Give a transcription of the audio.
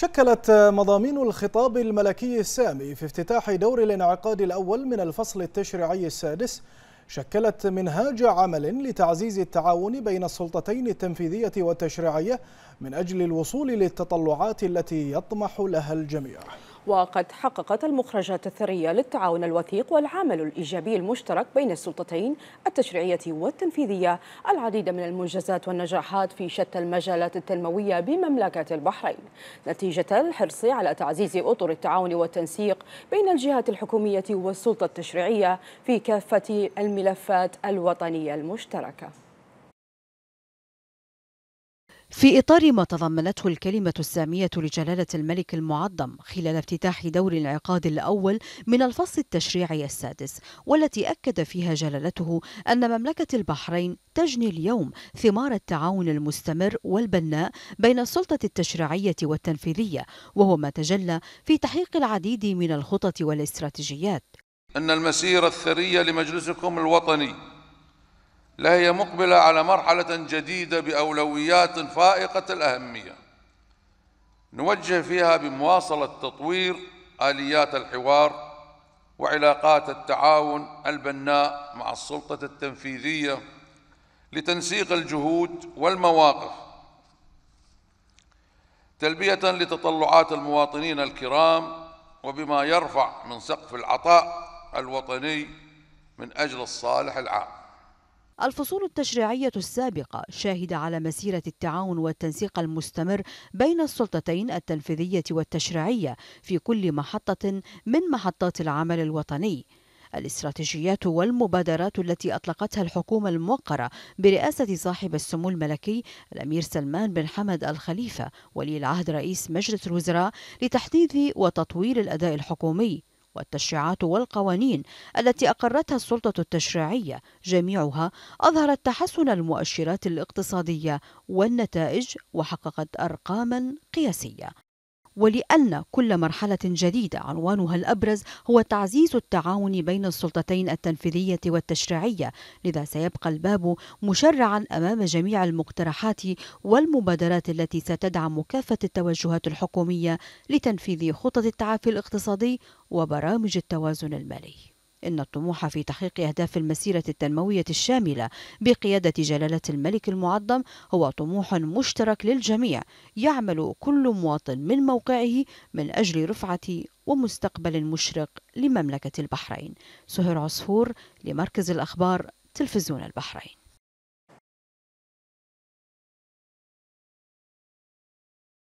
شكلت مضامين الخطاب الملكي السامي في افتتاح دور الانعقاد الأول من الفصل التشريعي السادس شكلت منهاج عمل لتعزيز التعاون بين السلطتين التنفيذية والتشريعية من أجل الوصول للتطلعات التي يطمح لها الجميع وقد حققت المخرجات الثرية للتعاون الوثيق والعمل الإيجابي المشترك بين السلطتين التشريعية والتنفيذية العديد من المنجزات والنجاحات في شتى المجالات التنموية بمملكة البحرين نتيجة الحرص على تعزيز أطر التعاون والتنسيق بين الجهات الحكومية والسلطة التشريعية في كافة الملفات الوطنية المشتركة في إطار ما تضمنته الكلمة السامية لجلالة الملك المعظم خلال افتتاح دور الانعقاد الأول من الفصل التشريعي السادس والتي أكد فيها جلالته أن مملكة البحرين تجني اليوم ثمار التعاون المستمر والبناء بين السلطة التشريعية والتنفيذية وهو ما تجلى في تحقيق العديد من الخطط والاستراتيجيات أن المسيرة الثرية لمجلسكم الوطني لا هي مقبلة على مرحلة جديدة بأولويات فائقة الأهمية نوجه فيها بمواصلة تطوير آليات الحوار وعلاقات التعاون البناء مع السلطة التنفيذية لتنسيق الجهود والمواقف تلبية لتطلعات المواطنين الكرام وبما يرفع من سقف العطاء الوطني من أجل الصالح العام الفصول التشريعية السابقة شاهد على مسيرة التعاون والتنسيق المستمر بين السلطتين التنفيذية والتشريعية في كل محطة من محطات العمل الوطني الاستراتيجيات والمبادرات التي أطلقتها الحكومة الموقرة برئاسة صاحب السمو الملكي الأمير سلمان بن حمد الخليفة ولي العهد رئيس مجلس الوزراء لتحديث وتطوير الأداء الحكومي والتشريعات والقوانين التي أقرتها السلطة التشريعية جميعها أظهرت تحسن المؤشرات الاقتصادية والنتائج وحققت أرقاما قياسية ولأن كل مرحلة جديدة عنوانها الأبرز هو تعزيز التعاون بين السلطتين التنفيذية والتشريعية لذا سيبقى الباب مشرعا أمام جميع المقترحات والمبادرات التي ستدعم كافة التوجهات الحكومية لتنفيذ خطط التعافي الاقتصادي وبرامج التوازن المالي إن الطموح في تحقيق أهداف المسيرة التنموية الشاملة بقيادة جلالة الملك المعظم هو طموح مشترك للجميع يعمل كل مواطن من موقعه من أجل رفعة ومستقبل مشرق لمملكة البحرين سهير عصفور لمركز الأخبار تلفزيون البحرين